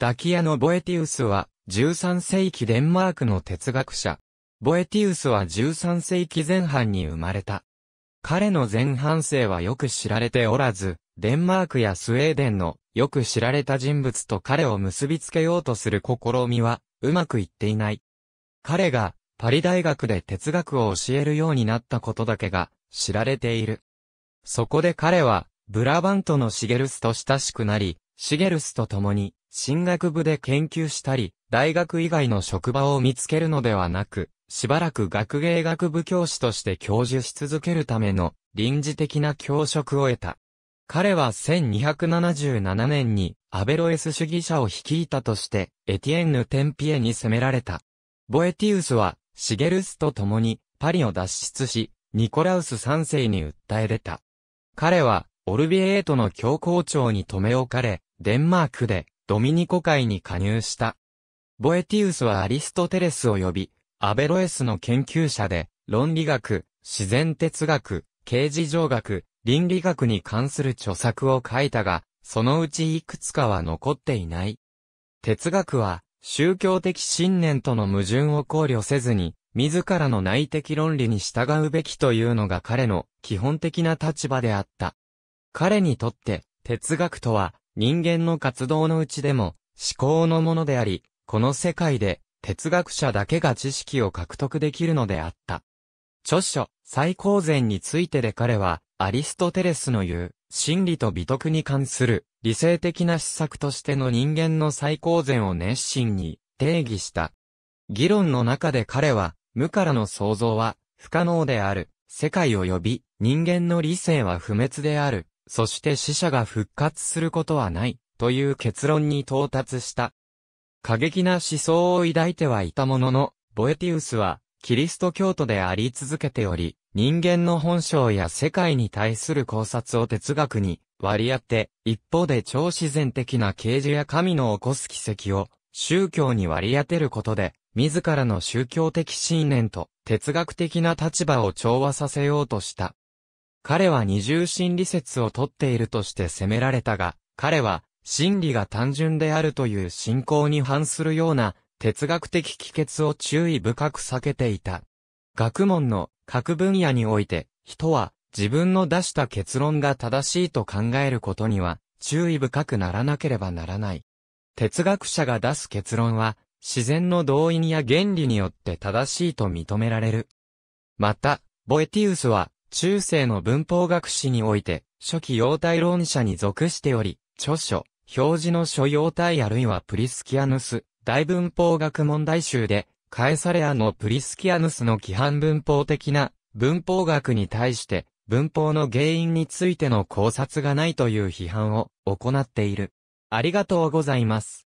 ダキアのボエティウスは、13世紀デンマークの哲学者。ボエティウスは13世紀前半に生まれた。彼の前半生はよく知られておらず、デンマークやスウェーデンのよく知られた人物と彼を結びつけようとする試みはうまくいっていない。彼がパリ大学で哲学を教えるようになったことだけが知られている。そこで彼はブラバントのシゲルスと親しくなり、シゲルスと共に進学部で研究したり、大学以外の職場を見つけるのではなく、しばらく学芸学部教師として教授し続けるための臨時的な教職を得た。彼は1277年にアベロエス主義者を率いたとして、エティエンヌ・テンピエに攻められた。ボエティウスは、シゲルスと共にパリを脱出し、ニコラウス3世に訴え出た。彼は、オルビエートの教皇庁に留め置かれ、デンマークでドミニコ会に加入した。ボエティウスはアリストテレスを呼び、アベロエスの研究者で、論理学、自然哲学、刑事上学、倫理学に関する著作を書いたが、そのうちいくつかは残っていない。哲学は、宗教的信念との矛盾を考慮せずに、自らの内的論理に従うべきというのが彼の基本的な立場であった。彼にとって、哲学とは、人間の活動のうちでも思考のものであり、この世界で哲学者だけが知識を獲得できるのであった。著書、最高善についてで彼は、アリストテレスの言う、真理と美徳に関する理性的な施策としての人間の最高善を熱心に定義した。議論の中で彼は、無からの創造は不可能である、世界を呼び人間の理性は不滅である、そして死者が復活することはない、という結論に到達した。過激な思想を抱いてはいたものの、ボエティウスは、キリスト教徒であり続けており、人間の本性や世界に対する考察を哲学に割り当て、一方で超自然的な啓示や神の起こす奇跡を宗教に割り当てることで、自らの宗教的信念と哲学的な立場を調和させようとした。彼は二重心理説をとっているとして責められたが、彼は、真理が単純であるという信仰に反するような、哲学的帰結を注意深く避けていた。学問の各分野において、人は自分の出した結論が正しいと考えることには、注意深くならなければならない。哲学者が出す結論は、自然の動員や原理によって正しいと認められる。また、ボエティウスは、中世の文法学史において、初期様態論者に属しており、著書、表示の書様体あるいはプリスキアヌス、大文法学問題集で、カエサレアのプリスキアヌスの規範文法的な文法学に対して、文法の原因についての考察がないという批判を行っている。ありがとうございます。